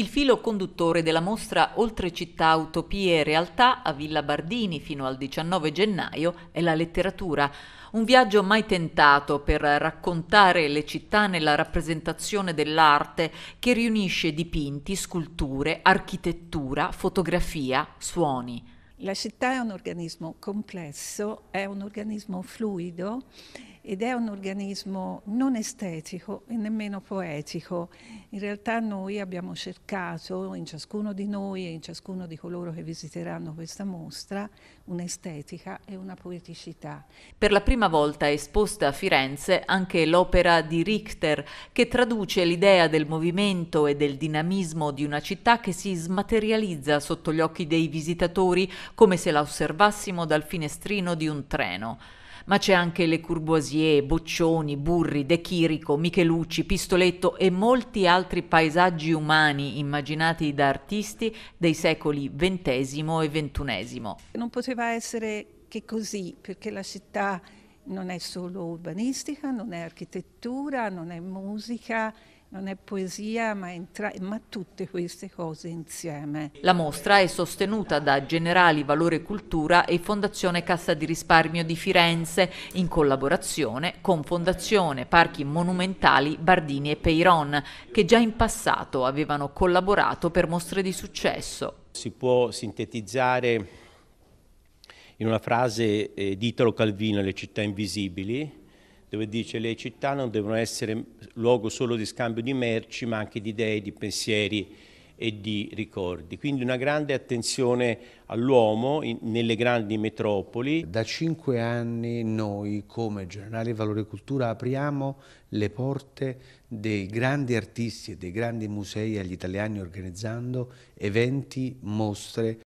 Il filo conduttore della mostra Oltre città, utopie e realtà a Villa Bardini fino al 19 gennaio è la letteratura. Un viaggio mai tentato per raccontare le città nella rappresentazione dell'arte che riunisce dipinti, sculture, architettura, fotografia, suoni. La città è un organismo complesso, è un organismo fluido ed è un organismo non estetico e nemmeno poetico. In realtà noi abbiamo cercato in ciascuno di noi e in ciascuno di coloro che visiteranno questa mostra un'estetica e una poeticità. Per la prima volta è esposta a Firenze anche l'opera di Richter che traduce l'idea del movimento e del dinamismo di una città che si smaterializza sotto gli occhi dei visitatori come se la osservassimo dal finestrino di un treno ma c'è anche Le Courboisier, Boccioni, Burri, De Chirico, Michelucci, Pistoletto e molti altri paesaggi umani immaginati da artisti dei secoli XX e XXI. Non poteva essere che così, perché la città non è solo urbanistica, non è architettura, non è musica, non è poesia, ma, entra- ma, tutte queste cose insieme. La mostra è sostenuta da Generali Valore Cultura e Fondazione Cassa di Risparmio di Firenze, in collaborazione con Fondazione Parchi Monumentali Bardini e Peiron, che già in passato avevano collaborato per mostre di successo. Si può sintetizzare in una frase eh, di Italo Calvino, Le città invisibili, dove dice le città non devono essere luogo solo di scambio di merci, ma anche di idee, di pensieri e di ricordi. Quindi una grande attenzione all'uomo nelle grandi metropoli. Da cinque anni noi come Generale Valore Cultura apriamo le porte dei grandi artisti e dei grandi musei agli italiani organizzando eventi, mostre.